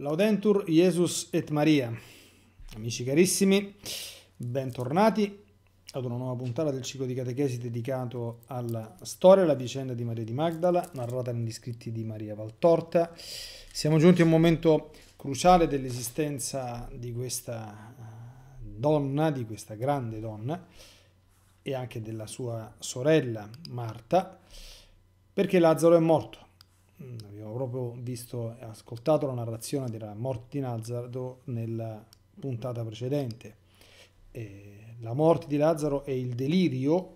Laudentur Jesus et Maria. Amici carissimi, bentornati ad una nuova puntata del ciclo di catechesi dedicato alla storia e alla vicenda di Maria di Magdala, narrata negli scritti di Maria Valtorta. Siamo giunti a un momento cruciale dell'esistenza di questa eh, donna, di questa grande donna e anche della sua sorella Marta, perché Lazzaro è morto Mm, avevo proprio visto e ascoltato la narrazione della morte di Lazzaro nella puntata precedente. Eh, la morte di Lazzaro e il delirio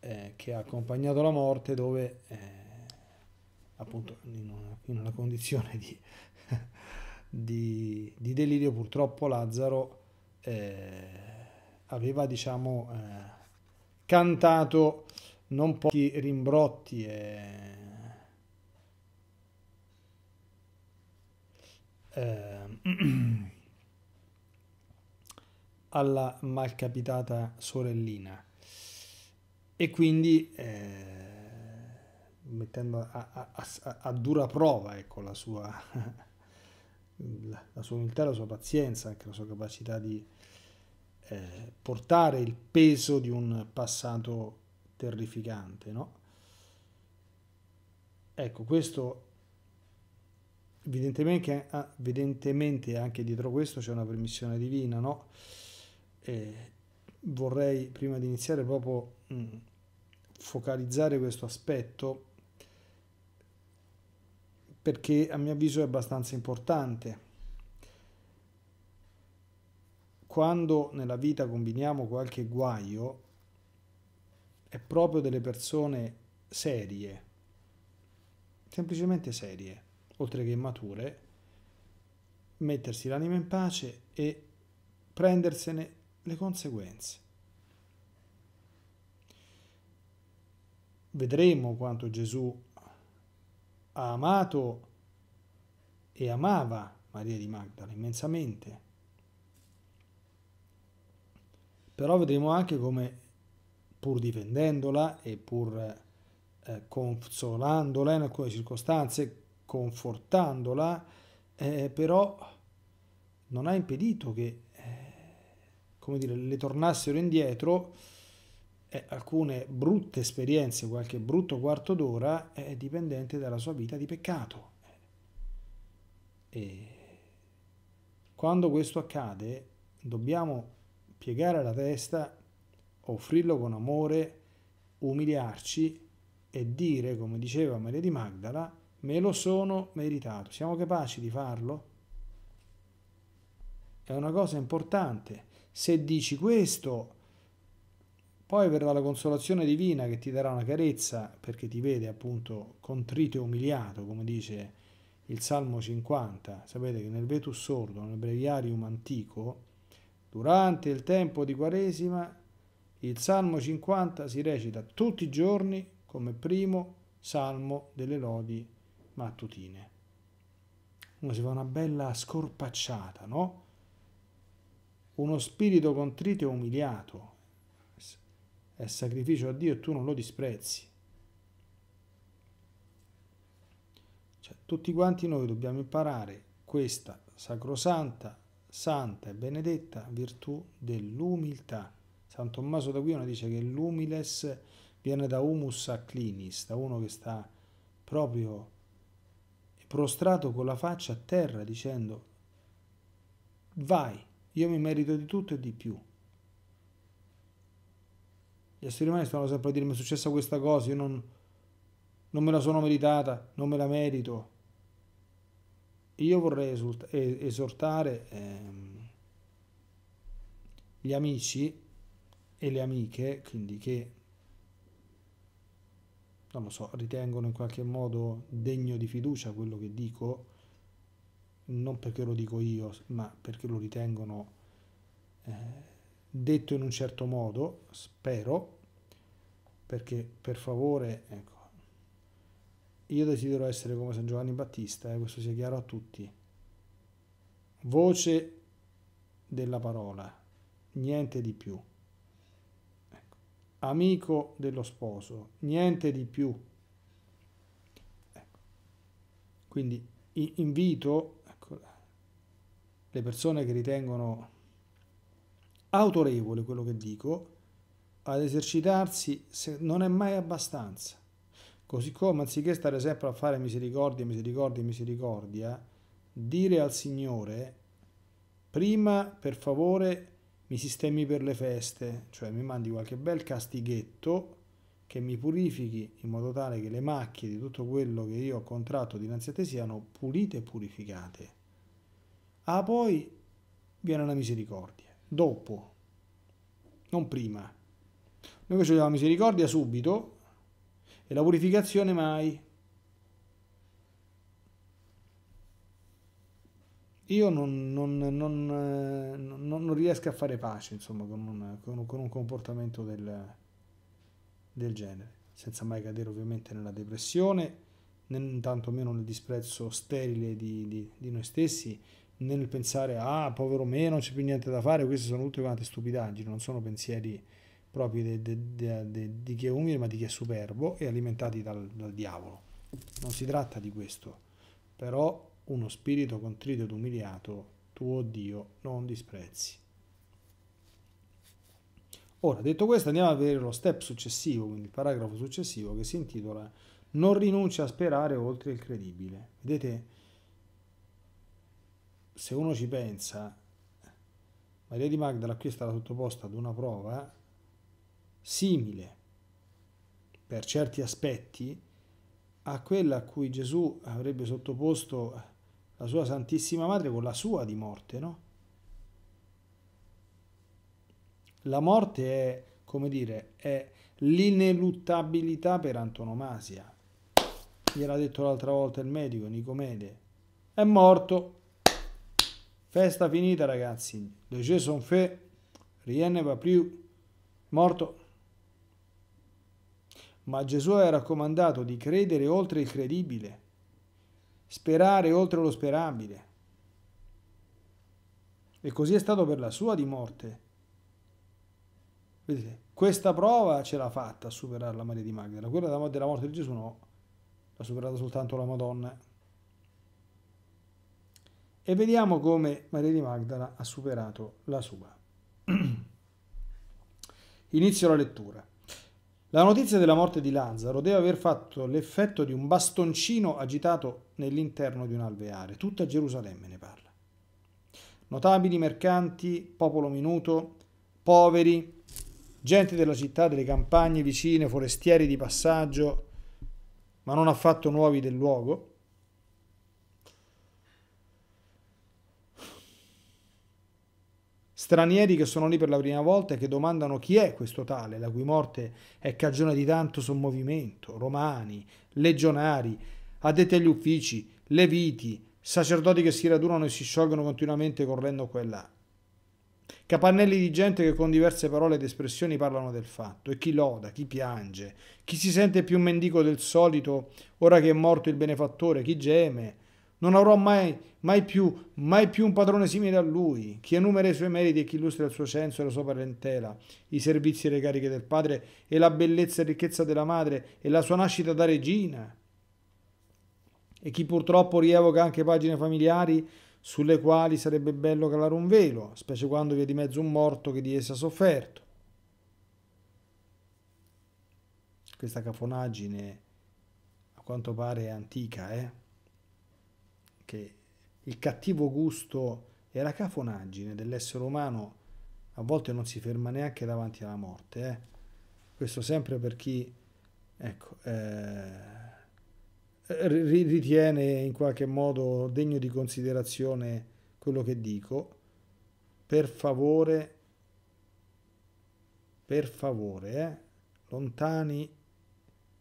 eh, che ha accompagnato la morte dove eh, appunto in una, in una condizione di, di, di, delirio purtroppo Lazzaro eh, aveva diciamo eh, cantato non pochi rimbrotti eh, alla malcapitata sorellina e quindi eh, mettendo a, a, a, a, dura prova ecco, la, sua, la sua umiltà, la sua pazienza, anche la sua capacità di eh, portare il peso di un passato terrificante. No? Ecco, questo evidentemente, eh, evidentemente, anche dietro questo c'è una permissione divina, no? E vorrei prima di iniziare proprio mh, mm, focalizzare questo aspetto perché a mio avviso è abbastanza importante. Quando nella vita combiniamo qualche guaio è proprio delle persone serie, semplicemente serie oltre che mature, mettersi l'anima in pace e prendersene le conseguenze. Vedremo quanto Gesù ha amato e amava Maria di Magdala immensamente. Però vedremo anche come, pur difendendola e pur eh, consolandola in alcune circostanze, confortandola, eh, però non ha impedito che eh, come dire, le tornassero indietro eh, alcune brutte esperienze, qualche brutto quarto d'ora è dipendente dalla sua vita di peccato. E quando questo accade dobbiamo piegare la testa, offrirlo con amore, umiliarci e dire, come diceva Maria di Magdala, Me lo sono meritato. Siamo capaci di farlo? È una cosa importante. Se dici questo, poi verrà la consolazione divina che ti darà una carezza perché ti vede appunto contrito e umiliato, come dice il Salmo 50. Sapete che nel Vetus Sordo, nel breviarium antico, durante il tempo di Quaresima, il Salmo 50 si recita tutti i giorni come primo salmo delle lodi mattutine. Uno si fa una bella scorpacciata, no? Uno spirito contrito e umiliato è sacrificio a Dio e tu non lo disprezzi. Cioè, tutti quanti noi dobbiamo imparare questa sacrosanta, santa e benedetta virtù dell'umiltà. San Tommaso d'Aquino dice che l'umiles viene da humus a clinis, da uno che sta proprio prostrato con la faccia a terra dicendo vai, io mi merito di tutto e di più. Gli esseri umani stanno sempre a dire mi è successa questa cosa, io non, non me la sono meritata, non me la merito. Io vorrei esortare ehm, gli amici e le amiche, quindi che non lo so, ritengono in qualche modo degno di fiducia quello che dico, non perché lo dico io, ma perché lo ritengono eh, detto in un certo modo, spero, perché per favore, ecco, io desidero essere come San Giovanni Battista, eh, questo sia chiaro a tutti, voce della parola, niente di più amico dello sposo, niente di più. Ecco. Quindi invito ecco, le persone che ritengono autorevole quello che dico ad esercitarsi se non è mai abbastanza. Così come anziché stare sempre a fare misericordia, misericordia, misericordia, dire al Signore prima per favore mi sistemi per le feste, cioè mi mandi qualche bel castighetto che mi purifichi in modo tale che le macchie di tutto quello che io ho contratto dinanzi a te siano pulite e purificate. Ah, poi viene la misericordia, dopo, non prima. Noi invece abbiamo la misericordia subito e la purificazione mai. io non, non, eh, non, non, riesco a fare pace insomma, con, un, con, un, con un comportamento del, del, genere, senza mai cadere ovviamente nella depressione, né, tantomeno nel disprezzo sterile di, di, di, noi stessi, nel pensare ah povero me non c'è più niente da fare, queste sono tutte quante stupidaggini, non sono pensieri propri de, de, de, di chi è umile ma di chi è superbo e alimentati dal, dal diavolo. Non si tratta di questo, però uno spirito contrito ed umiliato, tuo Dio, non disprezzi. Ora, detto questo, andiamo a vedere lo step successivo, quindi il paragrafo successivo, che si intitola Non rinuncia a sperare oltre il credibile. Vedete, se uno ci pensa, Maria di Magdala qui è stata sottoposta ad una prova simile, per certi aspetti, a quella a cui Gesù avrebbe sottoposto la sua Santissima Madre con la sua di morte, no? La morte è, come dire, è l'ineluttabilità per antonomasia. Gliel'ha detto l'altra volta il medico Nicomede. È morto. Festa finita, ragazzi. Le Jason fe, rienne va più. Morto. Ma Gesù ha raccomandato di credere oltre il credibile sperare oltre lo sperabile. E così è stato per la sua di morte. Vedete, questa prova ce l'ha fatta a superare la Maria di Magdala, quella della morte di Gesù no, l'ha superata soltanto la Madonna. E vediamo come Maria di Magdala ha superato la sua. Inizio la lettura. La notizia della morte di Lazzaro deve aver fatto l'effetto di un bastoncino agitato nell'interno di un alveare. Tutta Gerusalemme ne parla. Notabili, mercanti, popolo minuto, poveri, gente della città, delle campagne vicine, forestieri di passaggio, ma non affatto nuovi del luogo, stranieri che sono lì per la prima volta e che domandano chi è questo tale, la cui morte è cagione di tanto sommovimento, romani, legionari, addetti agli uffici, leviti, sacerdoti che si radunano e si sciolgono continuamente correndo qua e là. Capannelli di gente che con diverse parole ed espressioni parlano del fatto, e chi loda, chi piange, chi si sente più mendico del solito ora che è morto il benefattore, chi geme, non avrò mai, mai più, mai più un padrone simile a lui, chi enumera i suoi meriti e chi illustra il suo censo e la sua parentela, i servizi e le cariche del padre e la bellezza e ricchezza della madre e la sua nascita da regina. E chi purtroppo rievoca anche pagine familiari sulle quali sarebbe bello calare un velo, specie quando vi è di mezzo un morto che di essa ha sofferto. Questa cafonaggine a quanto pare è antica, eh? che il cattivo gusto e la cafonaggine dell'essere umano a volte non si ferma neanche davanti alla morte. Eh? Questo sempre per chi ecco, eh, ritiene in qualche modo degno di considerazione quello che dico. Per favore, per favore, eh? lontani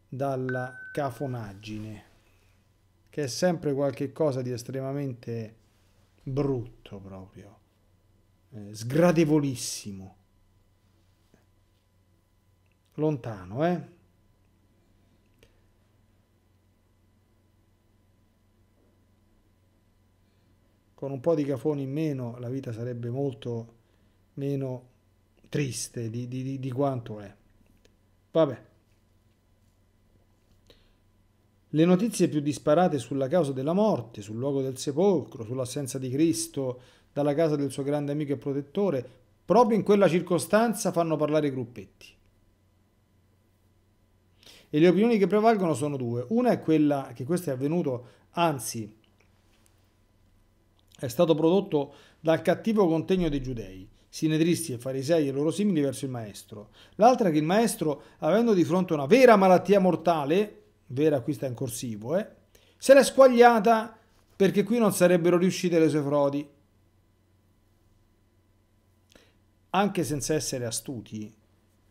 dalla cafonaggine che è sempre qualcosa di estremamente brutto proprio, eh, sgradevolissimo, lontano, eh? Con un po' di cafoni in meno la vita sarebbe molto meno triste di, di, di quanto è. Vabbè. Le notizie più disparate sulla causa della morte, sul luogo del sepolcro, sull'assenza di Cristo dalla casa del suo grande amico e protettore, proprio in quella circostanza fanno parlare i gruppetti. E le opinioni che prevalgono sono due. Una è quella che questo è avvenuto, anzi, è stato prodotto dal cattivo contegno dei giudei, sinedristi e farisei e loro simili verso il maestro. L'altra è che il maestro, avendo di fronte una vera malattia mortale, Vera qui sta in corsivo, eh? Se l'è squagliata perché qui non sarebbero riuscite le sue frodi. Anche senza essere astuti,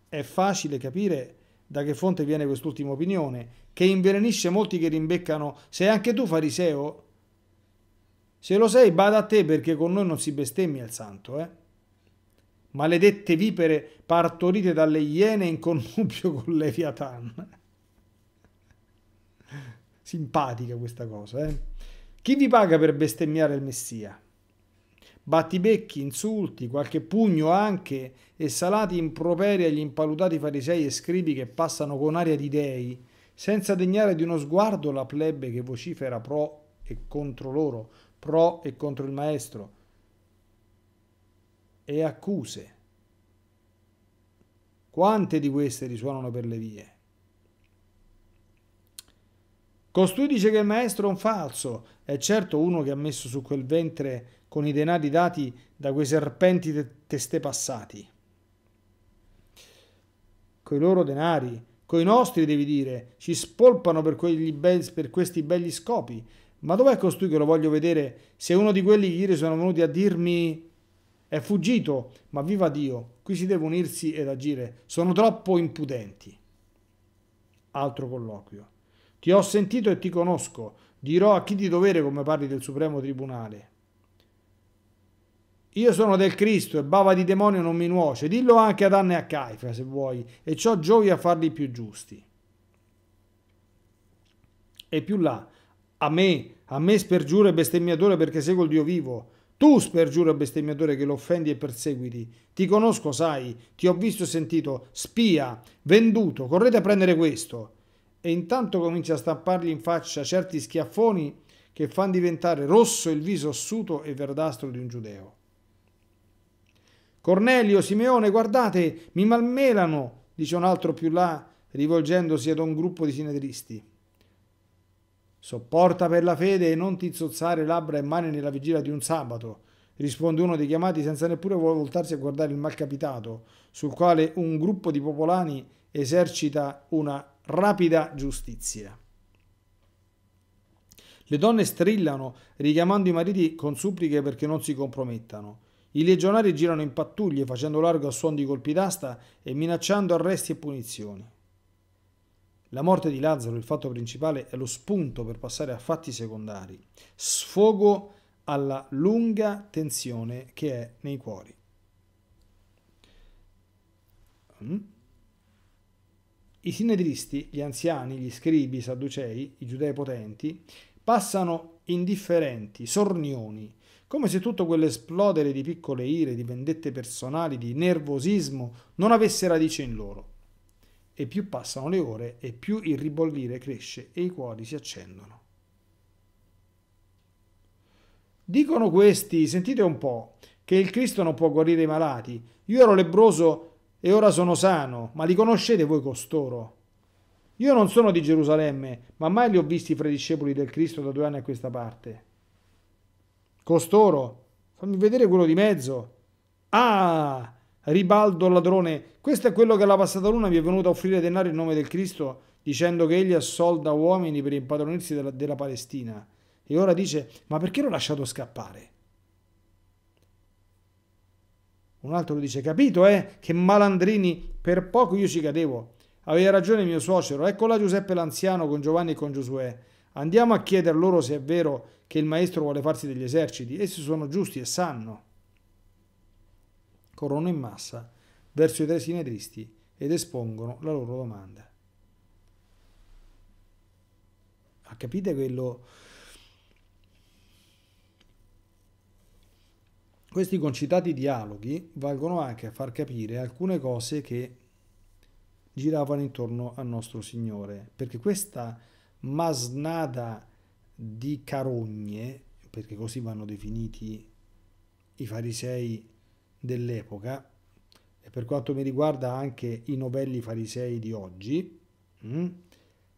è facile capire da che fonte viene quest'ultima opinione, che invenenisce molti che rimbeccano. Sei anche tu fariseo? Se lo sei, bada a te perché con noi non si bestemmia il santo, eh? Maledette vipere partorite dalle iene in connubio con Leviatan. Simpatica questa cosa, eh? Chi vi paga per bestemmiare il Messia? Battibecchi, insulti, qualche pugno anche e salati improperi agli impalutati farisei e scribi che passano con aria di dei, senza degnare di uno sguardo la plebe che vocifera pro e contro loro, pro e contro il maestro, e accuse. Quante di queste risuonano per le vie? Costui dice che il maestro è un falso, è certo uno che ha messo su quel ventre con i denari dati da quei serpenti de- teste passati. Coi loro denari, coi nostri devi dire, ci spolpano per, be- per questi belli scopi. Ma dov'è costui che lo voglio vedere se uno di quelli che ieri sono venuti a dirmi è fuggito? Ma viva Dio, qui si deve unirsi ed agire. Sono troppo impudenti. Altro colloquio. Ti ho sentito e ti conosco, dirò a chi di dovere come parli del Supremo Tribunale. Io sono del Cristo e bava di demonio non mi nuoce, dillo anche ad Anne e a Caifa se vuoi, e ciò giovi a farli più giusti. E più là, a me, a me spergiuro e bestemmiatore perché seguo il Dio vivo, tu spergiuro e bestemmiatore che lo offendi e perseguiti, ti conosco, sai, ti ho visto e sentito, spia, venduto, correte a prendere questo, e intanto comincia a stampargli in faccia certi schiaffoni che fanno diventare rosso il viso ossuto e verdastro di un giudeo. Cornelio, Simeone, guardate, mi malmelano, dice un altro più là, rivolgendosi ad un gruppo di sinedristi. Sopporta per la fede e non ti zozzare labbra e mani nella vigilia di un sabato, risponde uno dei chiamati senza neppure voltarsi a guardare il malcapitato, sul quale un gruppo di popolani esercita una rapida giustizia. Le donne strillano, richiamando i mariti con suppliche perché non si compromettano. I legionari girano in pattuglie facendo largo a suon di colpi d'asta e minacciando arresti e punizioni. La morte di Lazzaro, il fatto principale, è lo spunto per passare a fatti secondari, sfogo alla lunga tensione che è nei cuori. Mm. I sinedristi, gli anziani, gli scribi, i sadducei, i giudei potenti, passano indifferenti, sornioni, come se tutto quell'esplodere di piccole ire, di vendette personali, di nervosismo non avesse radice in loro. E più passano le ore e più il ribollire cresce e i cuori si accendono. Dicono questi, sentite un po', che il Cristo non può guarire i malati. Io ero lebroso e ora sono sano, ma li conoscete voi costoro. Io non sono di Gerusalemme, ma mai li ho visti fra i discepoli del Cristo da due anni a questa parte. Costoro, fammi vedere quello di mezzo. Ah, Ribaldo ladrone, questo è quello che alla passata luna vi è venuto a offrire denaro in nome del Cristo, dicendo che egli assolda uomini per impadronirsi della, della Palestina. E ora dice, ma perché l'ho lasciato scappare? Un altro dice, capito eh, che malandrini, per poco io ci cadevo. Aveva ragione mio suocero, ecco là Giuseppe l'anziano con Giovanni e con Giosuè. Andiamo a chieder loro se è vero che il maestro vuole farsi degli eserciti, essi sono giusti e sanno. Corrono in massa verso i tre sinedristi ed espongono la loro domanda. Ma capite quello Questi concitati dialoghi valgono anche a far capire alcune cose che giravano intorno al nostro Signore, perché questa masnada di carogne, perché così vanno definiti i farisei dell'epoca, e per quanto mi riguarda anche i novelli farisei di oggi, mm,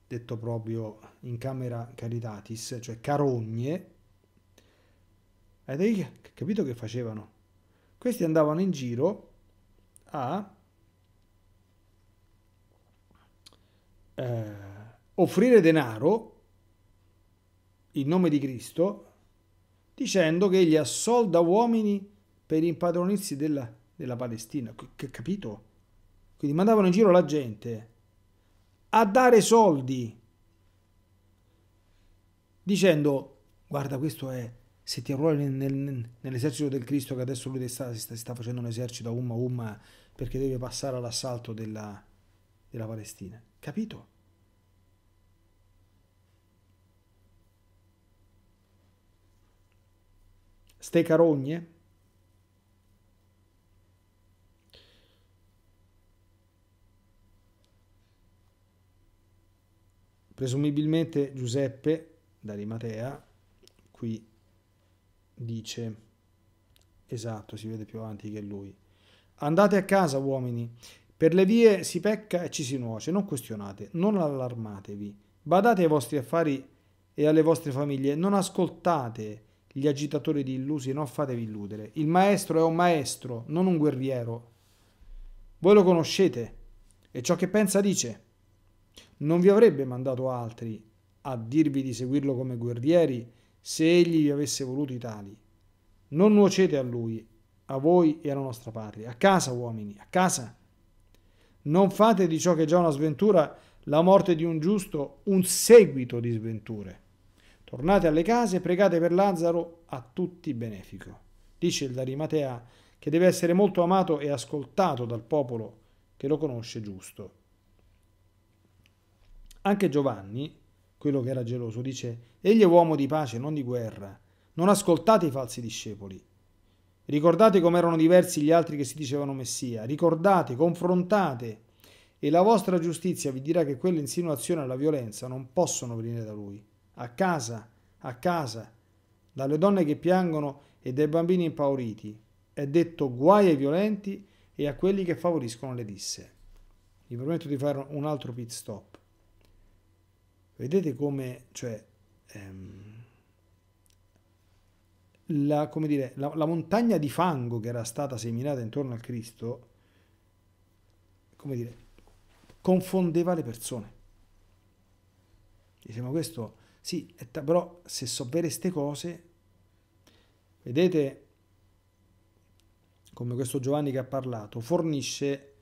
detto proprio in camera caritatis, cioè carogne, Avete capito che facevano? Questi andavano in giro a eh, offrire denaro in nome di Cristo dicendo che egli assolda uomini per impadronirsi della, della Palestina. C- capito? Quindi mandavano in giro la gente a dare soldi dicendo guarda questo è se ti arruoli nel, nel, nell'esercito del Cristo che adesso lui sta, si, sta, si sta facendo un esercito a umma umma perché deve passare all'assalto della, della Palestina. Capito? Ste carogne? Presumibilmente Giuseppe d'Arimatea, qui dice, esatto, si vede più avanti che lui, andate a casa uomini, per le vie si pecca e ci si nuoce, non questionate, non allarmatevi, badate ai vostri affari e alle vostre famiglie, non ascoltate gli agitatori di illusi, non fatevi illudere, il maestro è un maestro, non un guerriero, voi lo conoscete e ciò che pensa dice. Non vi avrebbe mandato altri a dirvi di seguirlo come guerrieri se egli vi avesse voluto i tali. Non nuocete a lui, a voi e alla nostra patria. A casa, uomini, a casa. Non fate di ciò che è già una sventura, la morte di un giusto, un seguito di sventure. Tornate alle case, e pregate per Lazzaro a tutti benefico. Dice il Darimatea che deve essere molto amato e ascoltato dal popolo che lo conosce giusto. Anche Giovanni, quello che era geloso, dice, egli è uomo di pace, non di guerra. Non ascoltate i falsi discepoli. Ricordate com'erano diversi gli altri che si dicevano Messia. Ricordate, confrontate. E la vostra giustizia vi dirà che quelle insinuazioni alla violenza non possono venire da lui. A casa, a casa, dalle donne che piangono e dai bambini impauriti. È detto guai ai violenti e a quelli che favoriscono le disse. Vi prometto di fare un altro pit stop. Vedete come, cioè, ehm, la, come dire, la, la, montagna di fango che era stata seminata intorno al Cristo, come dire, confondeva le persone. Diciamo questo, sì, però se so vere queste cose, vedete come questo Giovanni che ha parlato, fornisce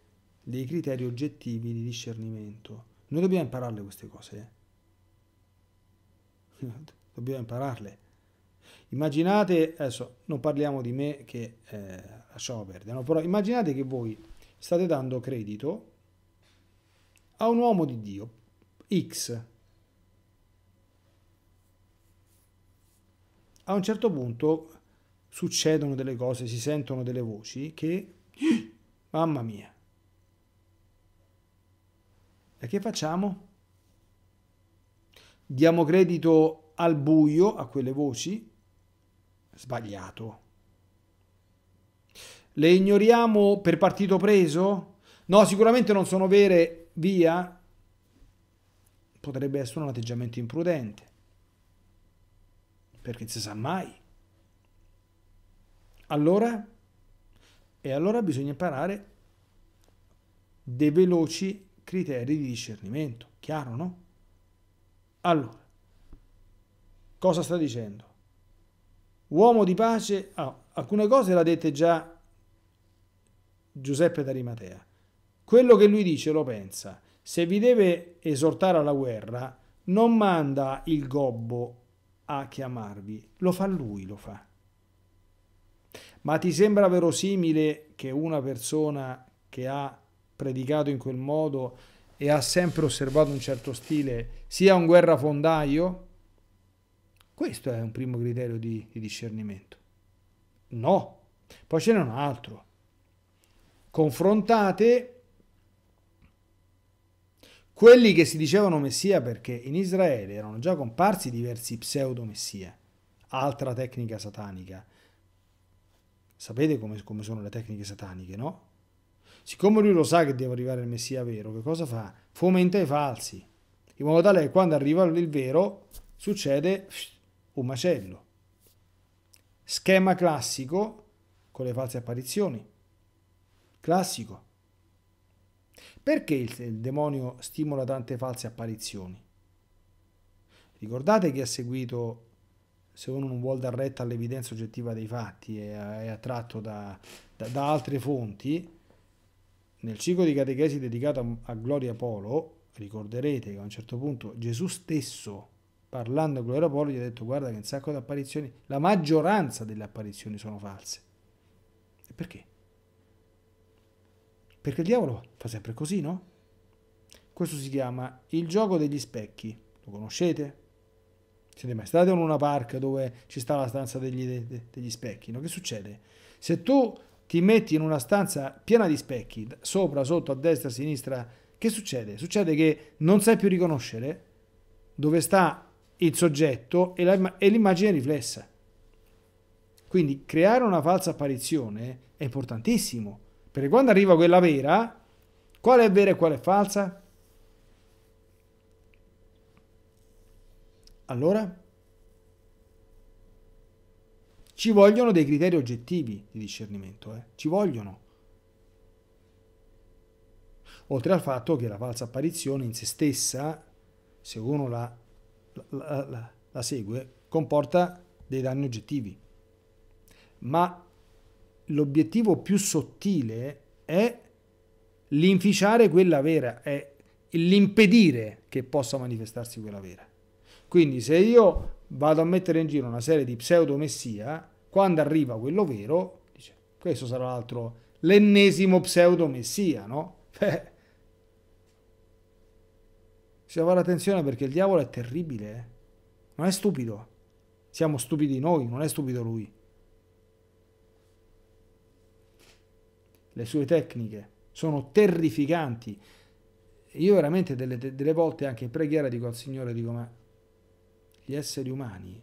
dei criteri oggettivi di discernimento. Noi dobbiamo impararle queste cose, eh? dobbiamo impararle. Immaginate, adesso non parliamo di me che eh, lasciamo perdere, no? però immaginate che voi state dando credito a un uomo di Dio, X. A un certo punto succedono delle cose, si sentono delle voci che, mamma mia, e che facciamo? diamo credito al buio, a quelle voci, sbagliato. Le ignoriamo per partito preso? No, sicuramente non sono vere, via. Potrebbe essere un atteggiamento imprudente, perché non si sa mai. Allora, e allora bisogna imparare dei veloci criteri di discernimento, chiaro no? Allora, cosa sta dicendo? Uomo di pace, ah, alcune cose le ha dette già Giuseppe d'Arimatea. Quello che lui dice lo pensa. Se vi deve esortare alla guerra, non manda il gobbo a chiamarvi, lo fa lui, lo fa. Ma ti sembra verosimile che una persona che ha predicato in quel modo e ha sempre osservato un certo stile, sia un guerrafondaio, questo è un primo criterio di, di discernimento. No. Poi ce n'è un altro. Confrontate quelli che si dicevano messia perché in Israele erano già comparsi diversi pseudo-messia, altra tecnica satanica. Sapete come, come sono le tecniche sataniche, no? Siccome lui lo sa che deve arrivare il Messia vero, che cosa fa? Fomenta i falsi, in modo tale che quando arriva il vero succede un macello. Schema classico con le false apparizioni. Classico. Perché il, demonio stimola tante false apparizioni? Ricordate chi ha seguito, se uno non vuole dar retta all'evidenza oggettiva dei fatti e è attratto da, da, da altre fonti, nel ciclo di catechesi dedicato a Gloria Polo, ricorderete che a un certo punto Gesù stesso, parlando a Gloria Polo, gli ha detto guarda che un sacco di apparizioni, la maggioranza delle apparizioni sono false. E perché? Perché il diavolo fa sempre così, no? Questo si chiama il gioco degli specchi. Lo conoscete? Siete mai stati in una parca dove ci sta la stanza degli, degli specchi? No? Che succede? Se tu ti metti in una stanza piena di specchi, sopra, sotto, a destra, a sinistra, che succede? Succede che non sai più riconoscere dove sta il soggetto e, l'immagine riflessa. Quindi creare una falsa apparizione è importantissimo, perché quando arriva quella vera, qual è vera e qual è falsa? Allora? Ci vogliono dei criteri oggettivi di discernimento, eh? ci vogliono. Oltre al fatto che la falsa apparizione in se stessa, se uno la, la, la, la segue, comporta dei danni oggettivi. Ma l'obiettivo più sottile è l'inficiare quella vera, è l'impedire che possa manifestarsi quella vera. Quindi se io vado a mettere in giro una serie di pseudomessia, quando arriva quello vero, dice, questo sarà l'altro, l'ennesimo pseudomessia, no? Beh, bisogna fare attenzione perché il diavolo è terribile, eh. non è stupido. Siamo stupidi noi, non è stupido lui. Le sue tecniche sono terrificanti. Io veramente delle, delle volte anche in preghiera dico al Signore, dico ma gli esseri umani,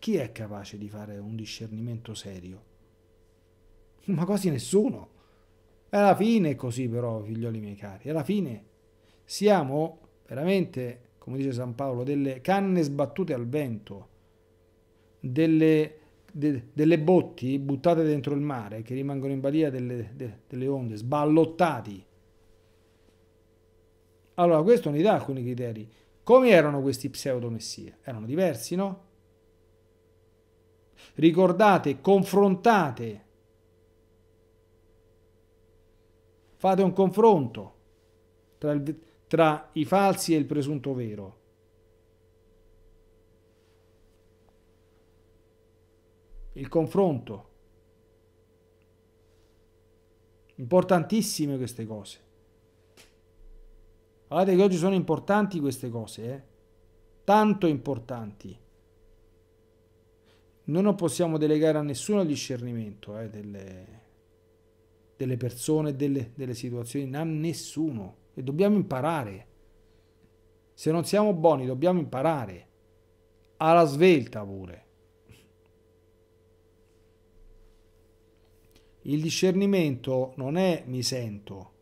chi è capace di fare un discernimento serio? Ma quasi nessuno. Alla fine è così però, figlioli miei cari, alla fine siamo veramente, come dice San Paolo, delle canne sbattute al vento, delle, de, delle botti buttate dentro il mare che rimangono in balia delle, de, delle onde, sballottati. Allora, questo ne dà alcuni criteri. Come erano questi pseudomessie? Erano diversi, no? Ricordate, confrontate. Fate un confronto tra, il, tra i falsi e il presunto vero. Il confronto. Importantissime queste cose. Guardate che oggi sono importanti queste cose, eh? tanto importanti. Noi non possiamo delegare a nessuno il discernimento eh, delle, delle, persone, delle, delle situazioni, a nessuno. E dobbiamo imparare. Se non siamo buoni dobbiamo imparare. Alla svelta pure. Il discernimento non è mi sento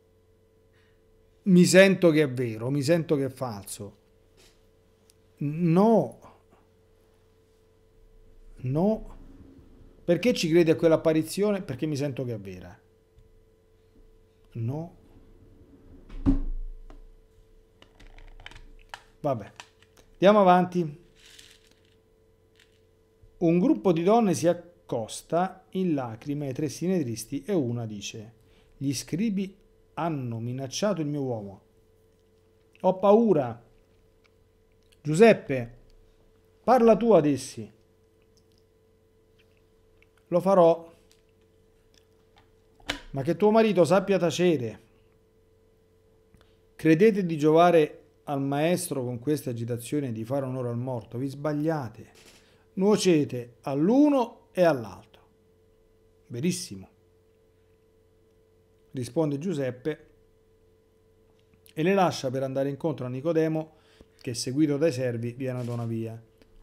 mi sento che è vero, mi sento che è falso. No, no, perché ci credi a quell'apparizione? Perché mi sento che è vera. No. Vabbè, andiamo avanti. Un gruppo di donne si accosta in lacrime ai tre sinedristi e una dice, gli scribi hanno minacciato il mio uomo. Ho paura. Giuseppe, parla tu ad essi. Lo farò, ma che tuo marito sappia tacere. Credete di giovare al maestro con questa agitazione di fare onore al morto? Vi sbagliate. Nuocete all'uno e all'altro. Verissimo risponde Giuseppe e le lascia per andare incontro a Nicodemo che seguito dai servi viene ad una via.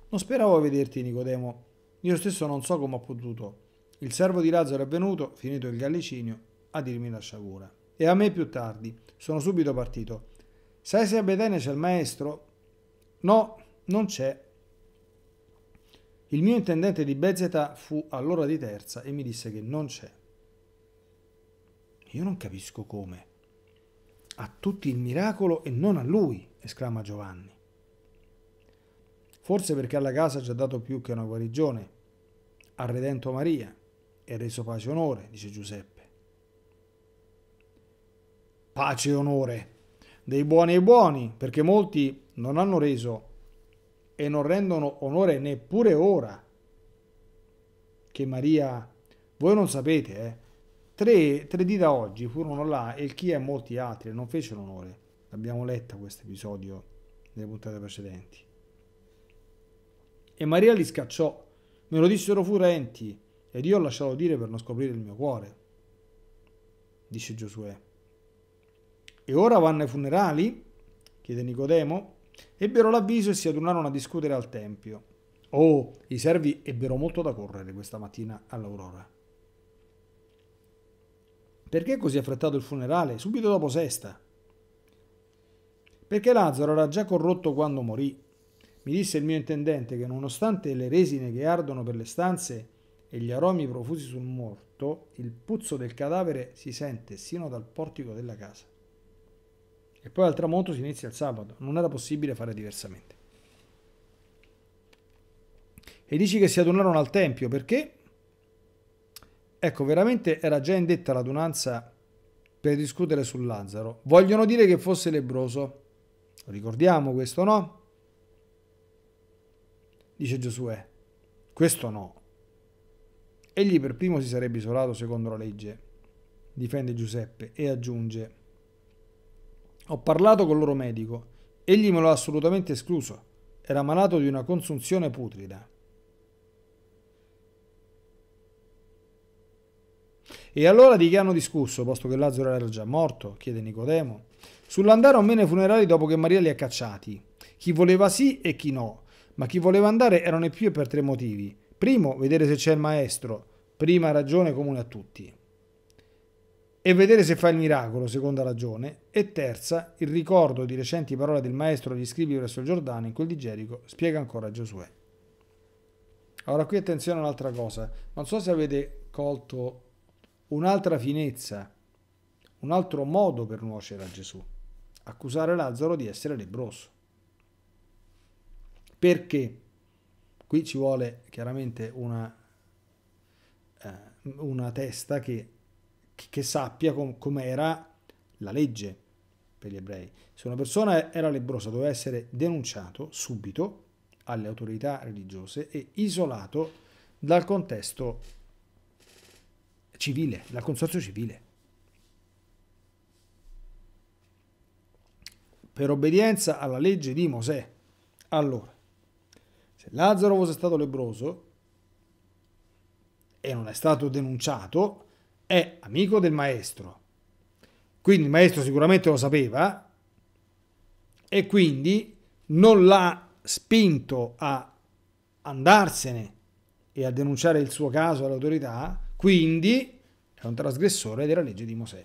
Non speravo vederti Nicodemo, io stesso non so come ho potuto. Il servo di Lazzaro è venuto, finito il gallicinio, a dirmi la sciagura. E a me più tardi, sono subito partito. Sai se a Betene c'è il maestro? No, non c'è. Il mio intendente di Bezeta fu all'ora di terza e mi disse che non c'è. Io non capisco come. A tutti il miracolo e non a lui, esclama Giovanni. Forse perché alla casa ci ha dato più che una guarigione. Ha redento Maria e reso pace e onore, dice Giuseppe. Pace e onore dei buoni e buoni, perché molti non hanno reso e non rendono onore neppure ora. Che Maria, voi non sapete, eh? Tre, tre dì oggi furono là e il Kia e molti altri non fecero onore. L'abbiamo letto questo episodio nelle puntate precedenti. E Maria li scacciò. Me lo dissero furenti ed io ho lasciato dire per non scoprire il mio cuore. Dice Giosuè. E ora vanno ai funerali? chiede Nicodemo. Ebbero l'avviso e si adunarono a discutere al tempio. Oh, i servi ebbero molto da correre questa mattina all'aurora. Perché così affrettato il funerale, subito dopo Sesta? Perché Lazzaro era già corrotto quando morì. Mi disse il mio intendente che nonostante le resine che ardono per le stanze e gli aromi profusi sul morto, il puzzo del cadavere si sente sino dal portico della casa. E poi al tramonto si inizia il sabato, non era possibile fare diversamente. E dici che si adunarono al tempio perché? Ecco, veramente era già indetta l'adunanza per discutere su Lazzaro. Vogliono dire che fosse lebroso. Ricordiamo questo no? Dice Giosuè. Questo no. Egli per primo si sarebbe isolato secondo la legge. Difende Giuseppe e aggiunge. Ho parlato col loro medico. Egli me lo ha assolutamente escluso. Era malato di una consunzione putrida. E allora di che hanno discusso, posto che Lazzaro era già morto? chiede Nicodemo. Sull'andare o meno ai funerali dopo che Maria li ha cacciati. Chi voleva sì e chi no, ma chi voleva andare erano i più per tre motivi. Primo, vedere se c'è il maestro, prima ragione comune a tutti. E vedere se fa il miracolo, seconda ragione. E terza, il ricordo di recenti parole del maestro agli scrivi presso il Giordano in quel di Gerico spiega ancora Giosuè. Ora qui attenzione a un'altra cosa, non so se avete colto un'altra finezza, un altro modo per nuocere a Gesù, accusare Lazzaro di essere lebroso. Perché? Qui ci vuole chiaramente una, eh, una testa che, che sappia com, com'era la legge per gli ebrei. Se una persona era lebrosa doveva essere denunciato subito alle autorità religiose e isolato dal contesto civile, dal consorzio civile. Per obbedienza alla legge di Mosè. Allora, se Lazzaro fosse stato lebroso e non è stato denunciato, è amico del maestro. Quindi il maestro sicuramente lo sapeva e quindi non l'ha spinto a andarsene e a denunciare il suo caso all'autorità, quindi è un trasgressore della legge di Mosè.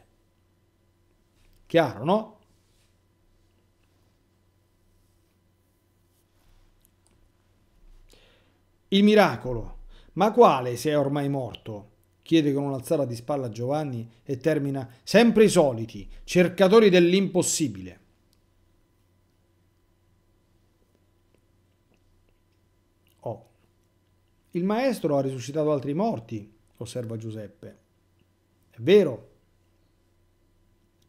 Chiaro, no? Il miracolo. Ma quale se è ormai morto? chiede con un'alzata di spalla Giovanni e termina sempre i soliti, cercatori dell'impossibile. Oh, il maestro ha risuscitato altri morti, osserva Giuseppe. È vero,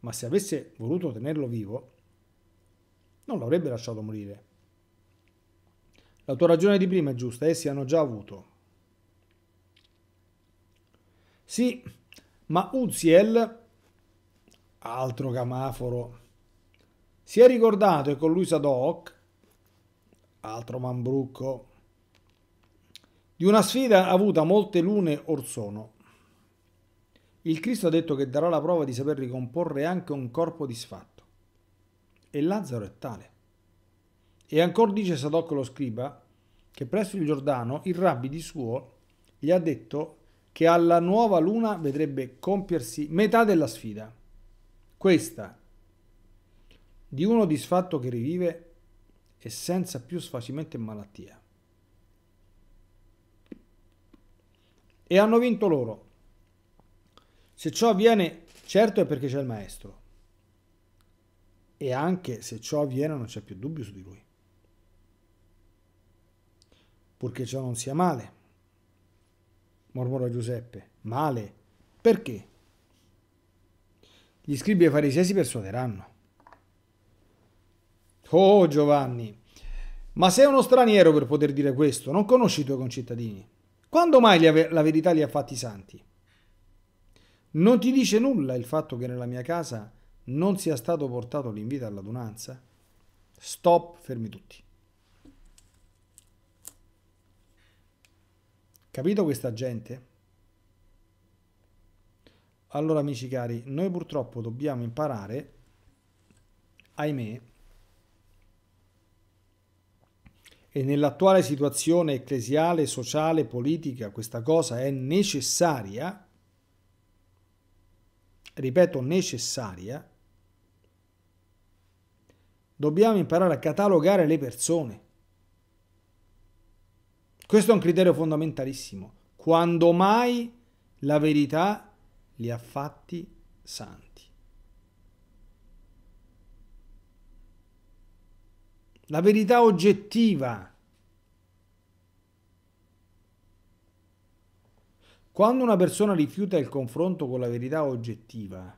ma se avesse voluto tenerlo vivo, non l'avrebbe lasciato morire. La tua ragione di prima è giusta, essi hanno già avuto. Sì, ma Uziel, altro camaforo, si è ricordato e con lui Sadok, altro Mambrucco, di una sfida avuta molte lune or sono. Il Cristo ha detto che darà la prova di saper ricomporre anche un corpo disfatto. E Lazzaro è tale. E ancora dice Sadoc lo scriba che presso il Giordano il rabbi di suo gli ha detto che alla nuova luna vedrebbe compiersi metà della sfida. Questa, di uno disfatto che rivive e senza più sfacimento e malattia. e hanno vinto loro. Se ciò avviene, certo è perché c'è il maestro. E anche se ciò avviene non c'è più dubbio su di lui. Purché ciò non sia male, mormorò Giuseppe. Male? Perché? Gli scribi e farisei si persuaderanno. Oh Giovanni, ma sei uno straniero per poter dire questo, non conosci i tuoi concittadini. Quando mai la verità li ha fatti santi? Non ti dice nulla il fatto che nella mia casa non sia stato portato l'invito all'adunanza? Stop, fermi tutti. Capito questa gente? Allora amici cari, noi purtroppo dobbiamo imparare, ahimè, E nell'attuale situazione ecclesiale, sociale, politica questa cosa è necessaria, ripeto necessaria, dobbiamo imparare a catalogare le persone. Questo è un criterio fondamentalissimo. Quando mai la verità li ha fatti santi. la verità oggettiva. Quando una persona rifiuta il confronto con la verità oggettiva,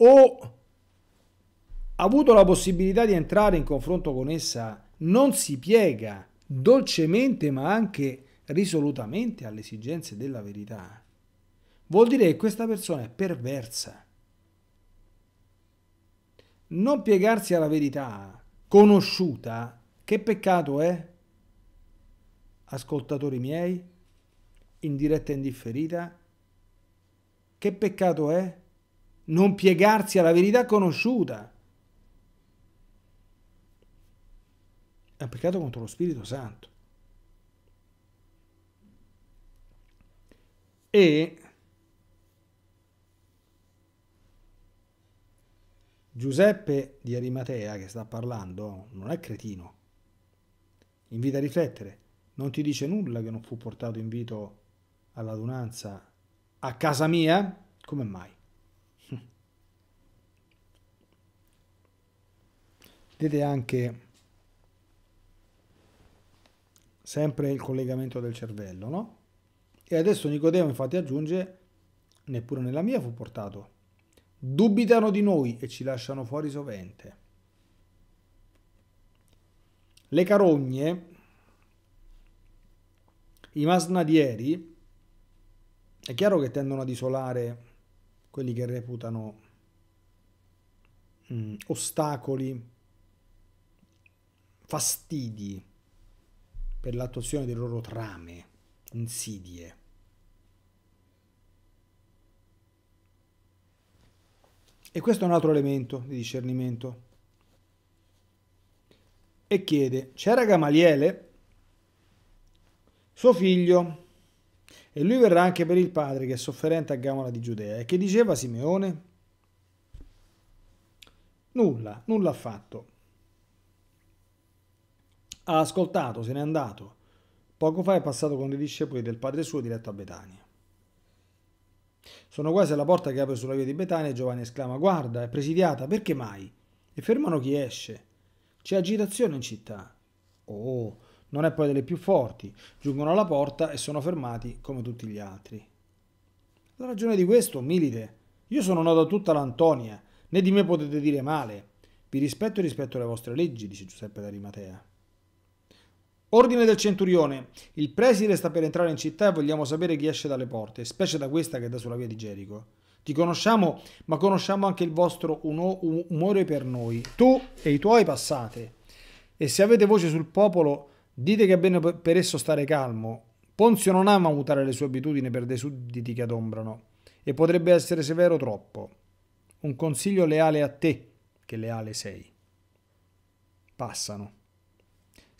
o ha avuto la possibilità di entrare in confronto con essa, non si piega dolcemente ma anche risolutamente alle esigenze della verità, vuol dire che questa persona è perversa non piegarsi alla verità conosciuta, che peccato è? Eh? Ascoltatori miei, in diretta indifferita, che peccato è? Eh? Non piegarsi alla verità conosciuta. È un peccato contro lo Spirito Santo. E Giuseppe di Arimatea che sta parlando non è cretino. Invita a riflettere, non ti dice nulla che non fu portato invito all'adunanza a casa mia? Come mai? Vedete anche sempre il collegamento del cervello, no? E adesso Nicodemo infatti aggiunge, neppure nella mia fu portato dubitano di noi e ci lasciano fuori sovente. Le carogne, i masnadieri, è chiaro che tendono ad isolare quelli che reputano mm, ostacoli, fastidi per l'attuazione delle loro trame, insidie. E questo è un altro elemento di discernimento. E chiede, c'era Gamaliele, suo figlio, e lui verrà anche per il padre che è sofferente a Gamala di Giudea. E che diceva Simeone? Nulla, nulla ha fatto. Ha ascoltato, se n'è andato. Poco fa è passato con i discepoli del padre suo diretto a Betania. Sono quasi alla porta che apre sulla via di Betania e Giovanni esclama «Guarda, è presidiata, perché mai?» E fermano chi esce. C'è agitazione in città. Oh, non è poi delle più forti. Giungono alla porta e sono fermati come tutti gli altri. La ragione di questo, Milite, io sono noto a tutta l'Antonia, né di me potete dire male. Vi rispetto e rispetto le vostre leggi, dice Giuseppe d'Arimatea. Ordine del centurione. Il preside sta per entrare in città e vogliamo sapere chi esce dalle porte, specie da questa che dà sulla via di Gerico. Ti conosciamo, ma conosciamo anche il vostro umore per noi. Tu e i tuoi passate. E se avete voce sul popolo, dite che è bene per esso stare calmo. Ponzio non ama mutare le sue abitudini per dei sudditi che adombrano e potrebbe essere severo troppo. Un consiglio leale a te, che leale sei. Passano.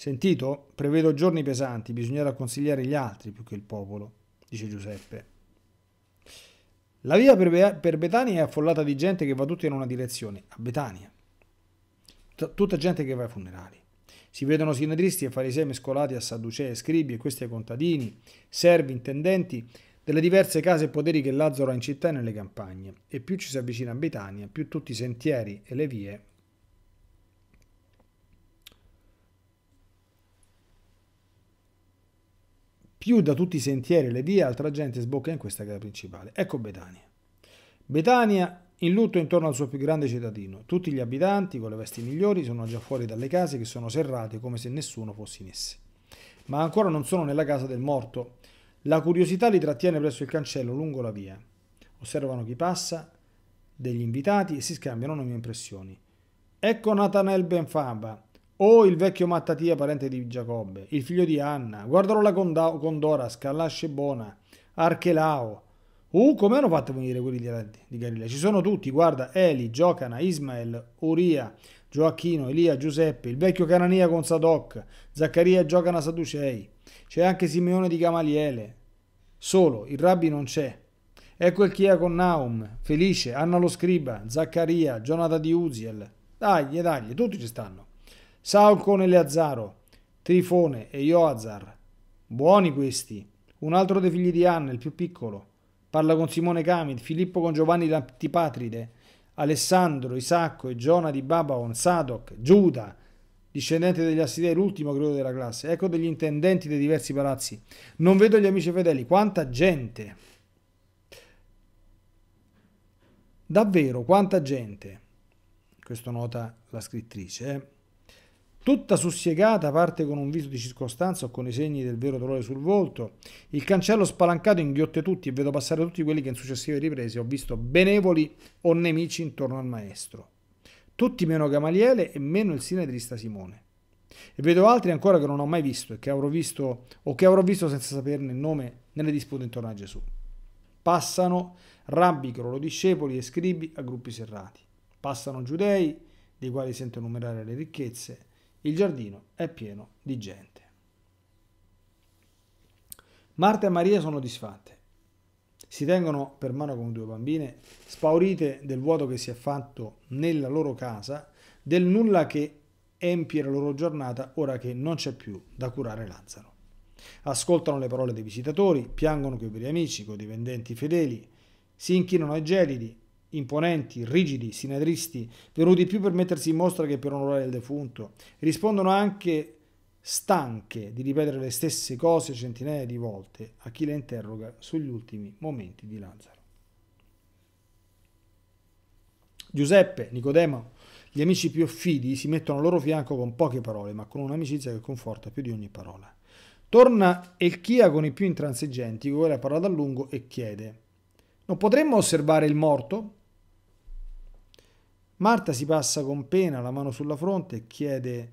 Sentito? Prevedo giorni pesanti, bisognerà consigliare gli altri più che il popolo, dice Giuseppe. La via per, Be per Betania è affollata di gente che va tutta in una direzione, a Betania. T tutta gente che va ai funerali. Si vedono sinedristi e farisei mescolati a sadducei, scribi e questi ai contadini, servi, intendenti, delle diverse case e poteri che Lazzaro ha in città e nelle campagne. E più ci si avvicina a Betania, più tutti i sentieri e le vie più da tutti i sentieri e le vie, altra gente sbocca in questa gara principale. Ecco Betania. Betania in lutto intorno al suo più grande cittadino. Tutti gli abitanti, con le vesti migliori, sono già fuori dalle case che sono serrate come se nessuno fosse in esse. Ma ancora non sono nella casa del morto. La curiosità li trattiene presso il cancello lungo la via. Osservano chi passa, degli invitati e si scambiano nomi e impressioni. Ecco Nathanael Benfaba, o il vecchio Mattatia, parente di Giacobbe, il figlio di Anna, guardarola guardalo la Condora, Scalasce Bona, Archelao. Uh, come hanno fatto a venire quelli di Galilea? Ci sono tutti, guarda, Eli, Giocana, Ismael, Uria, Gioacchino, Elia, Giuseppe, il vecchio Canania con Sadoc, Zaccaria, Giocana, Saducei. C'è anche Simeone di Gamaliele. Solo, il rabbi non c'è. Ecco il Chia con Naum, Felice, Anna lo scriba, Zaccaria, Jonathan di Uziel. Dagli, dagli, tutti ci stanno. Saul con Eleazzaro, Trifone e Ioazar. Buoni questi. Un altro dei figli di Anna, il più piccolo. Parla con Simone Camit, Filippo con Giovanni l'Antipatride, Alessandro, Isacco e Giona di Babaon, Sadoc, Giuda, discendente degli Assidei, l'ultimo credo della classe. Ecco degli intendenti dei diversi palazzi. Non vedo gli amici fedeli, quanta gente. Davvero, quanta gente. Questo nota la scrittrice. Eh? Tutta sussiegata parte con un viso di circostanza o con i segni del vero dolore sul volto. Il cancello spalancato inghiotte tutti e vedo passare tutti quelli che in successive riprese ho visto benevoli o nemici intorno al maestro. Tutti meno Gamaliele e meno il sinedrista Simone. E vedo altri ancora che non ho mai visto e che avrò visto o che avrò visto senza saperne il nome nelle dispute intorno a Gesù. Passano rabbi, discepoli e scribi a gruppi serrati. Passano giudei, dei quali sento numerare le ricchezze, il giardino è pieno di gente. Marta e Maria sono disfatte. Si tengono per mano come due bambine, spaurite del vuoto che si è fatto nella loro casa, del nulla che empie la loro giornata ora che non c'è più da curare Lazzaro. Ascoltano le parole dei visitatori, piangono con i propri amici, con i dipendenti fedeli, si inchinano ai gelidi, imponenti, rigidi, sinedristi, venuti più per mettersi in mostra che per onorare il defunto, rispondono anche stanche di ripetere le stesse cose centinaia di volte a chi le interroga sugli ultimi momenti di Lazzaro. Giuseppe, Nicodemo, gli amici più affidi si mettono al loro fianco con poche parole, ma con un'amicizia che conforta più di ogni parola. Torna Elchia con i più intransigenti, che ora parla a lungo e chiede: Non potremmo osservare il morto? Marta si passa con pena la mano sulla fronte e chiede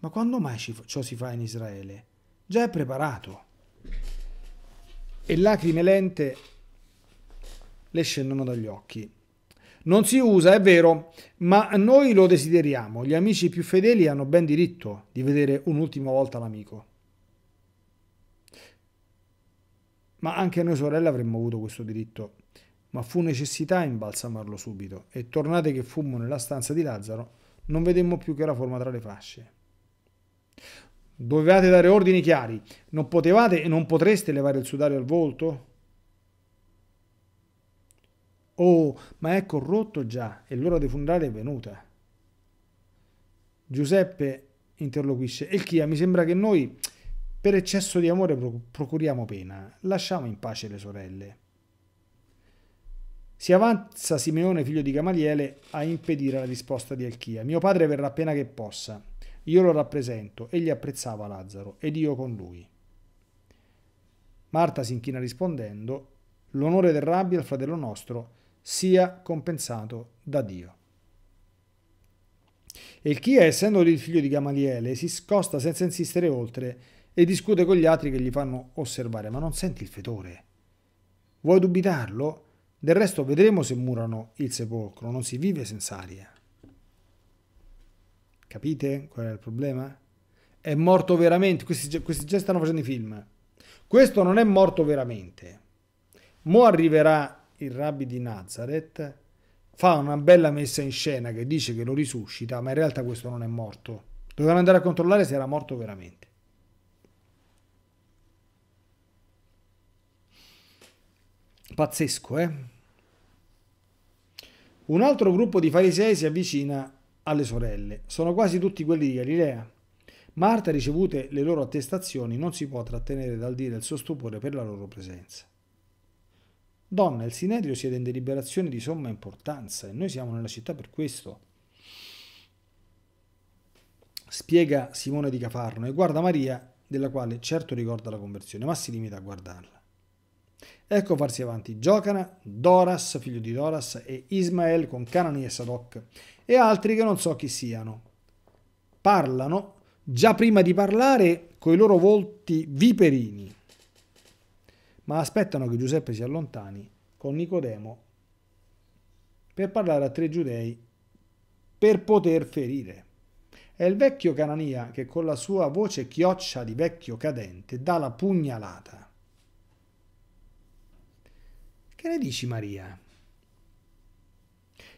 ma quando mai ciò si fa in Israele? Già è preparato. E lacrime lente le scendono dagli occhi. Non si usa, è vero, ma noi lo desideriamo. Gli amici più fedeli hanno ben diritto di vedere un'ultima volta l'amico. Ma anche noi sorelle avremmo avuto questo diritto ma fu necessità imbalsamarlo subito, e tornate che fummo nella stanza di Lazzaro, non vedemmo più che la forma tra le fasce. Dovevate dare ordini chiari, non potevate e non potreste levare il sudario al volto? Oh, ma ecco è corrotto già, e l'ora di funerale è venuta. Giuseppe interloquisce, e Chia, mi sembra che noi, per eccesso di amore, procuriamo pena, lasciamo in pace le sorelle. Si avanza Simeone, figlio di Gamaliele, a impedire la risposta di Elchia. Mio padre verrà appena che possa. Io lo rappresento. Egli apprezzava Lazzaro ed io con lui. Marta si inchina rispondendo, l'onore del rabbi al fratello nostro sia compensato da Dio. Elchia, essendo il figlio di Gamaliele, si scosta senza insistere oltre e discute con gli altri che gli fanno osservare, ma non senti il fetore? Vuoi dubitarlo? Del resto vedremo se murano il sepolcro, non si vive senza aria. Capite qual è il problema? È morto veramente, questi, questi già stanno facendo i film. Questo non è morto veramente. Mo arriverà il rabbi di Nazareth, fa una bella messa in scena che dice che lo risuscita, ma in realtà questo non è morto. Dovevano andare a controllare se era morto veramente. Pazzesco, eh? Un altro gruppo di farisei si avvicina alle sorelle. Sono quasi tutti quelli di Galilea. Marta, ricevute le loro attestazioni, non si può trattenere dal dire il suo stupore per la loro presenza. Donna, il Sinedrio siede in deliberazione di somma importanza e noi siamo nella città per questo. Spiega Simone di Cafarno e guarda Maria, della quale certo ricorda la conversione, ma si limita a guardarla. Ecco farsi avanti Giocana, Doras, figlio di Doras, e Ismael con Canani e Sadoc, e altri che non so chi siano. Parlano, già prima di parlare, coi loro volti viperini, ma aspettano che Giuseppe si allontani con Nicodemo per parlare a tre giudei per poter ferire. È il vecchio Canania che con la sua voce chioccia di vecchio cadente dà la pugnalata che ne dici Maria?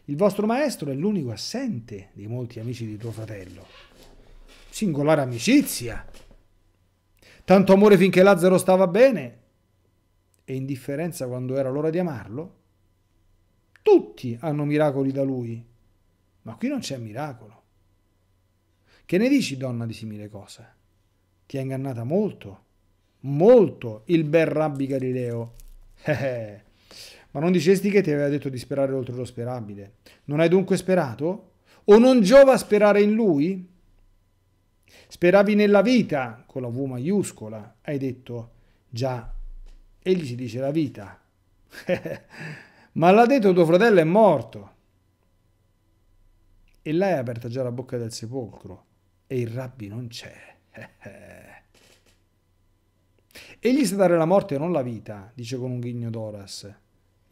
Il vostro maestro è l'unico assente dei molti amici di tuo fratello. Singolare amicizia. Tanto amore finché Lazzaro stava bene e indifferenza quando era l'ora di amarlo. Tutti hanno miracoli da lui, ma qui non c'è miracolo. Che ne dici, donna, di simile cosa? Ti ha ingannata molto, molto il bel rabbi Galileo. Eh, eh. Ma non dicesti che ti aveva detto di sperare oltre lo sperabile? Non hai dunque sperato? O non giova sperare in lui? Speravi nella vita, con la V maiuscola, hai detto, già, egli si dice la vita. Ma l'ha detto tuo fratello è morto. E là è aperta già la bocca del sepolcro e il rabbi non c'è. egli sa dare la morte, non la vita, dice con un ghigno Doras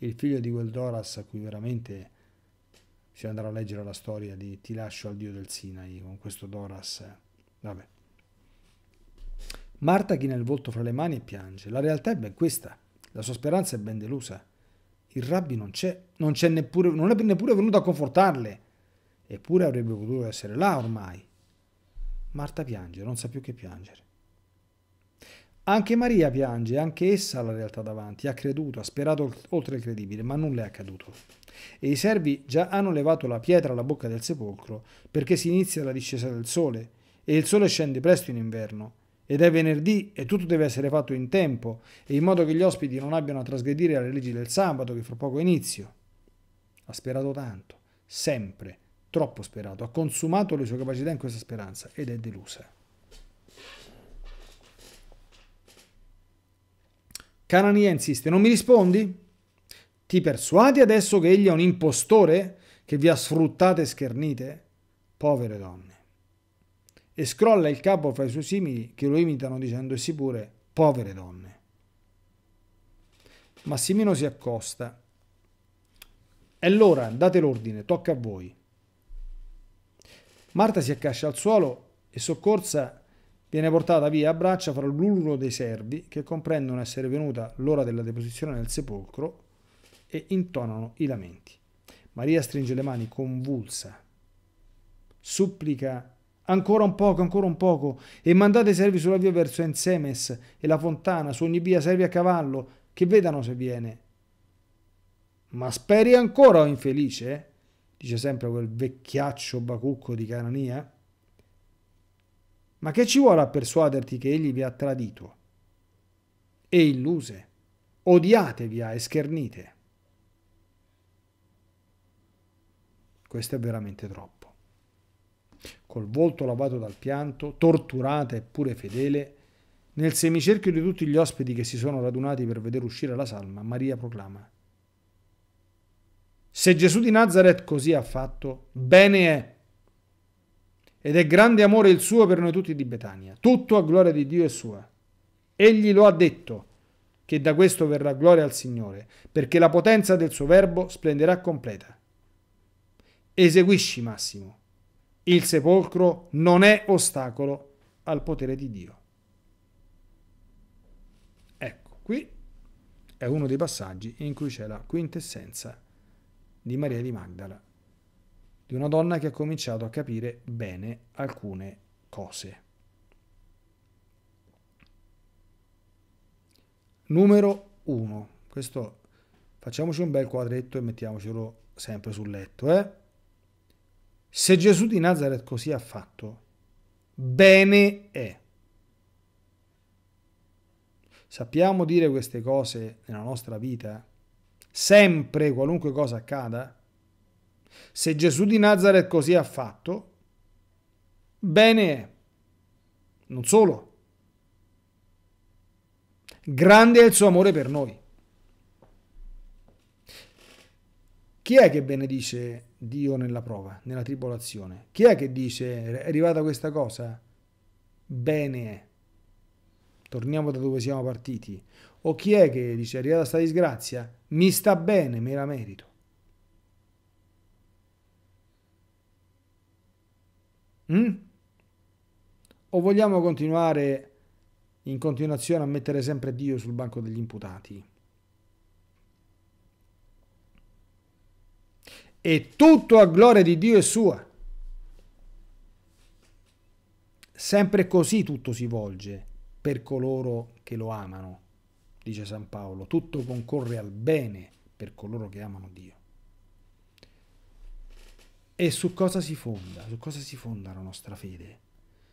il figlio di quel Doras a cui veramente si andrà a leggere la storia di Ti lascio al dio del Sinai con questo Doras. Eh. Vabbè. Marta china il volto fra le mani e piange. La realtà è ben questa. La sua speranza è ben delusa. Il rabbi non c'è, non, c'è neppure, non è neppure venuto a confortarle. Eppure avrebbe potuto essere là ormai. Marta piange, non sa più che piangere. Anche Maria piange, anche essa ha la realtà davanti, ha creduto, ha sperato oltre il credibile, ma nulla è accaduto. E i servi già hanno levato la pietra alla bocca del sepolcro, perché si inizia la discesa del sole, e il sole scende presto in inverno, ed è venerdì e tutto deve essere fatto in tempo, e in modo che gli ospiti non abbiano a trasgredire alle leggi del sabato che fra poco inizio. Ha sperato tanto, sempre, troppo sperato, ha consumato le sue capacità in questa speranza ed è delusa. Canania insiste, non mi rispondi? Ti persuadi adesso che egli è un impostore che vi ha sfruttate e schernite? Povere donne. E scrolla il capo fra i suoi simili che lo imitano dicendosi pure, povere donne. Massimino si accosta. È l'ora, date l'ordine, tocca a voi. Marta si accascia al suolo e soccorsa Viene portata via a braccia fra l'urlo dei servi che comprendono essere venuta l'ora della deposizione nel sepolcro e intonano i lamenti. Maria stringe le mani convulsa, supplica ancora un poco, ancora un poco, e mandate i servi sulla via verso Ensemes e la fontana, su ogni via servi a cavallo, che vedano se viene. Ma speri ancora, o infelice? dice sempre quel vecchiaccio bacucco di Canania. Ma che ci vuole a persuaderti che egli vi ha tradito? E illuse, odiatevi e schernite. Questo è veramente troppo. Col volto lavato dal pianto, torturata eppure fedele, nel semicerchio di tutti gli ospiti che si sono radunati per vedere uscire la salma, Maria proclama: Se Gesù di Nazareth così ha fatto, bene è ed è grande amore il suo per noi tutti di Betania. Tutto a gloria di Dio è sua. Egli lo ha detto, che da questo verrà gloria al Signore, perché la potenza del suo verbo splenderà completa. Eseguisci, Massimo. Il sepolcro non è ostacolo al potere di Dio. Ecco, qui è uno dei passaggi in cui c'è la quintessenza di Maria di Magdala di una donna che ha cominciato a capire bene alcune cose. Numero 1. Questo facciamoci un bel quadretto e mettiamocelo sempre sul letto, eh? Se Gesù di Nazareth così ha fatto, bene è. Sappiamo dire queste cose nella nostra vita, sempre qualunque cosa accada? Se Gesù di Nazareth così ha fatto, bene è. Non solo. Grande è il suo amore per noi. Chi è che benedice Dio nella prova, nella tribolazione? Chi è che dice è arrivata questa cosa? Bene è. Torniamo da dove siamo partiti. O chi è che dice è arrivata questa disgrazia? Mi sta bene, me la merito. Mm? O vogliamo continuare in continuazione a mettere sempre Dio sul banco degli imputati? E tutto a gloria di Dio è sua. Sempre così tutto si volge per coloro che lo amano, dice San Paolo. Tutto concorre al bene per coloro che amano Dio. E su cosa si fonda? Su cosa si fonda la nostra fede?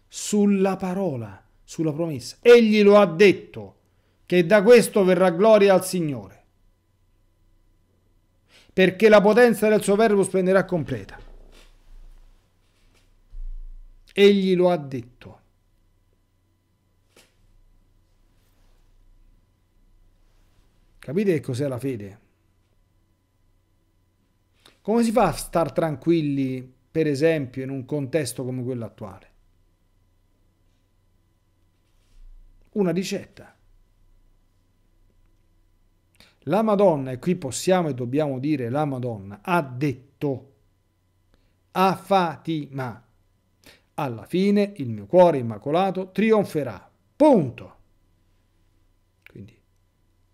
Sulla parola, sulla promessa. Egli lo ha detto, che da questo verrà gloria al Signore. Perché la potenza del suo verbo splenderà completa. Egli lo ha detto. Capite che cos'è la fede? Come si fa a star tranquilli, per esempio, in un contesto come quello attuale? Una ricetta. La Madonna, e qui possiamo e dobbiamo dire la Madonna, ha detto a Fatima, alla fine il mio cuore immacolato trionferà. Punto.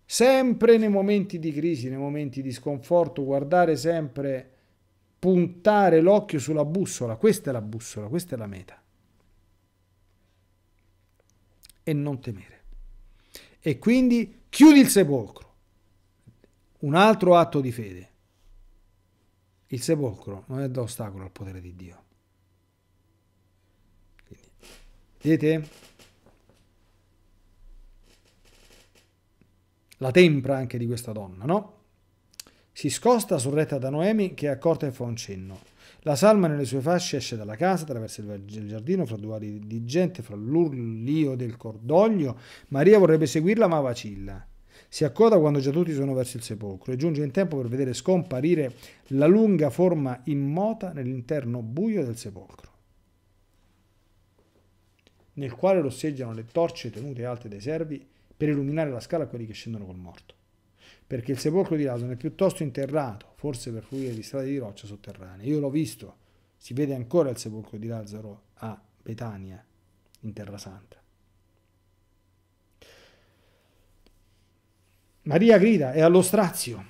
Sempre nei momenti di crisi, nei momenti di sconforto, guardare sempre, puntare l'occhio sulla bussola. Questa è la bussola, questa è la meta. E non temere. E quindi chiudi il sepolcro. Un altro atto di fede. Il sepolcro non è da ostacolo al potere di Dio. vedete? la tempra anche di questa donna, no? Si scosta sorretta da Noemi che è accorta e fa un cenno. La salma nelle sue fasce esce dalla casa, attraversa il giardino, fra due ali di gente, fra l'urlio del cordoglio. Maria vorrebbe seguirla ma vacilla. Si accoda quando già tutti sono verso il sepolcro e giunge in tempo per vedere scomparire la lunga forma immota nell'interno buio del sepolcro, nel quale rosseggiano le torce tenute alte dai servi per illuminare la scala a quelli che scendono col morto. Perché il sepolcro di Lazzaro è piuttosto interrato, forse per fluire di strade di roccia sotterranee. Io l'ho visto, si vede ancora il sepolcro di Lazzaro a Betania, in Terra Santa. Maria grida, è allo strazio.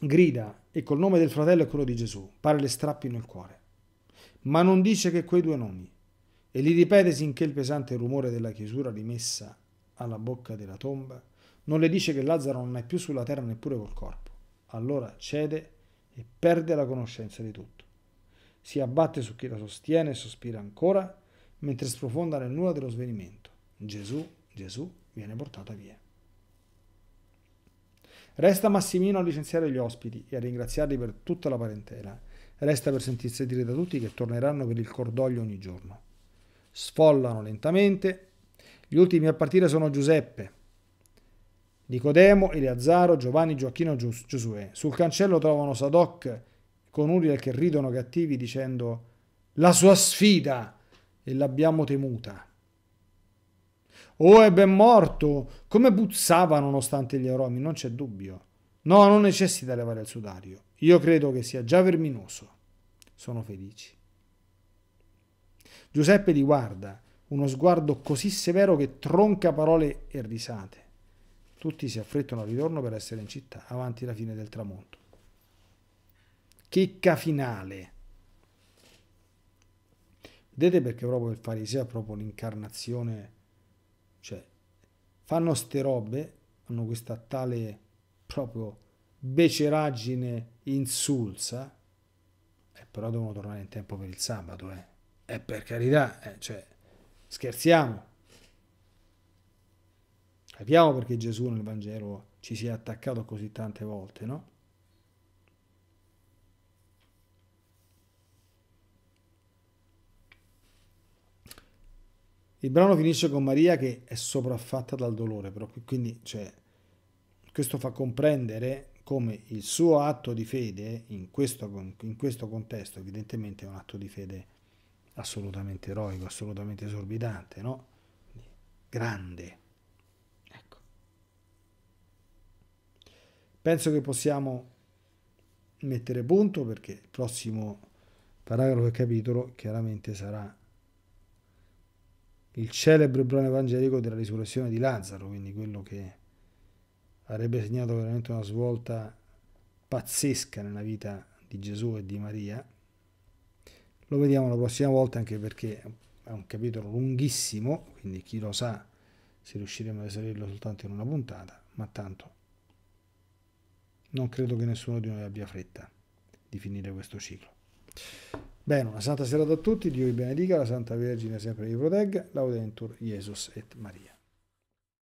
Grida e col nome del fratello e quello di Gesù, pare le strappino il cuore. Ma non dice che quei due nomi e li ripete sinché il pesante rumore della chiusura rimessa alla bocca della tomba? Non le dice che Lazzaro non è più sulla terra neppure col corpo. Allora cede e perde la conoscenza di tutto. Si abbatte su chi la sostiene e sospira ancora, mentre sprofonda nel nulla dello svenimento. Gesù, Gesù, viene portata via. Resta Massimino a licenziare gli ospiti e a ringraziarli per tutta la parentela. Resta per sentirsi dire da tutti che torneranno per il cordoglio ogni giorno. Sfollano lentamente, gli ultimi a partire sono Giuseppe, Nicodemo, Eleazzaro, Giovanni, Gioacchino, Gius- Giosuè. Sul cancello trovano Sadoc con Uriel che ridono cattivi dicendo la sua sfida e l'abbiamo temuta. Oh, è ben morto! Come puzzava nonostante gli aromi, non c'è dubbio. No, non necessita levare il sudario. Io credo che sia già verminoso. Sono felici. Giuseppe li guarda uno sguardo così severo che tronca parole e risate. Tutti si affrettano al ritorno per essere in città, avanti la fine del tramonto. Chicca finale. Vedete perché proprio il fariseo è proprio l'incarnazione, cioè fanno ste robe, hanno questa tale proprio beceraggine insulsa, e eh, però devono tornare in tempo per il sabato, eh. E eh, per carità, eh, cioè, Scherziamo. Capiamo perché Gesù nel Vangelo ci si è attaccato così tante volte, no? Il brano finisce con Maria che è sopraffatta dal dolore, però, quindi cioè, questo fa comprendere come il suo atto di fede, in questo, in questo contesto evidentemente è un atto di fede assolutamente eroico, assolutamente esorbitante, no? Grande. Ecco. Penso che possiamo mettere punto perché il prossimo paragrafo e capitolo chiaramente sarà il celebre brano evangelico della risurrezione di Lazzaro, quindi quello che avrebbe segnato veramente una svolta pazzesca nella vita di Gesù e di Maria lo vediamo la prossima volta anche perché è un capitolo lunghissimo, quindi chi lo sa se riusciremo ad eserirlo soltanto in una puntata, ma tanto non credo che nessuno di noi abbia fretta di finire questo ciclo. Bene, una santa serata a tutti, Dio vi benedica, la Santa Vergine sempre vi protegga, Laudentur Jesus et Maria.